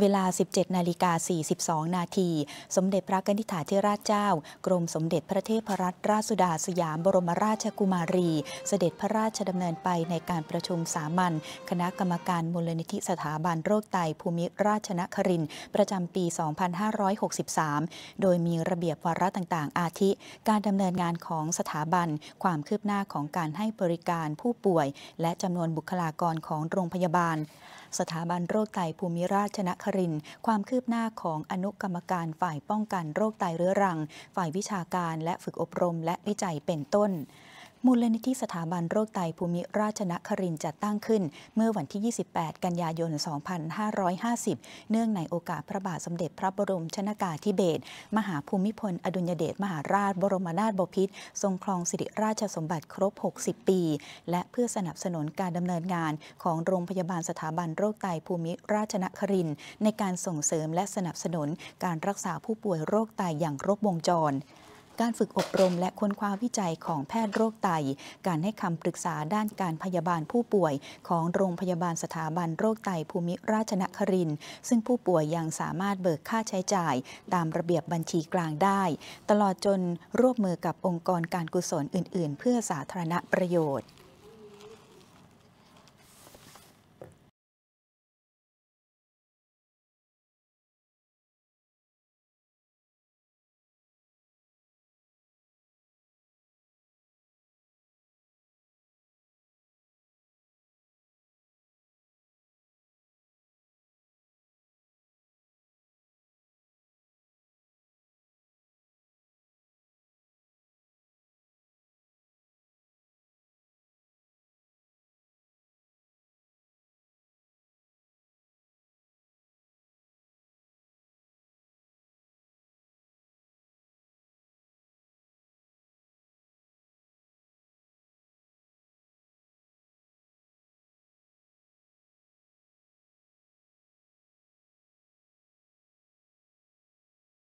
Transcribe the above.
เวลา 17 นาฬิกา 42 นาที สมเด็จพระกนิษฐาธิราชเจ้า กรมสมเด็จพระเทพรัตนราชสุดาสยามบรมราชกุมารี เสด็จพระราชดำเนินไปในการประชุมสามัญคณะกรรมการมูลนิธิสถาบันโรคไตภูมิราชนคริน ประจำปี 2563 โดยมีระเบียบวาระต่าง ๆ อาทิ การดำเนินงานของสถาบัน ความคืบหน้าของการให้บริการผู้ป่วย และจำนวนบุคลากรของโรงพยาบาล สถาบันโรคไตภูมิราชนครินความคืบหน้าของอนุกรรมการฝ่ายป้องกันโรคไตเรื้อรัง ฝ่ายวิชาการและฝึกอบรมและวิจัยเป็นต้นมูลนิธิสถาบันโรคไตภูมิราชนครินจัดตั้งขึ้นเมื่อวันที่ 28 กันยายน 2550 เนื่องในโอกาสพระบาทสมเด็จพระบรมชนากาธิเบศร มหาภูมิพลอดุญเดชมหาราช บรมนาถบพิตรทรงครองสิริราชสมบัติครบ 60 ปี และเพื่อสนับสนุนการดำเนินงานของโรงพยาบาลสถาบันโรคไตภูมิราชนครินในการส่งเสริมและสนับสนุนการรักษาผู้ป่วยโรคไตอย่างครบวงจรการฝึกอบรมและค้นคว้าวิจัยของแพทย์โรคไต การให้คำปรึกษาด้านการพยาบาลผู้ป่วยของโรงพยาบาลสถาบันโรคไตภูมิราชนคริน ซึ่งผู้ป่วยยังสามารถเบิกค่าใช้จ่ายตามระเบียบบัญชีกลางได้ ตลอดจนร่วมมือกับองค์กรการกุศลอื่นๆ เพื่อสาธารณประโยชน์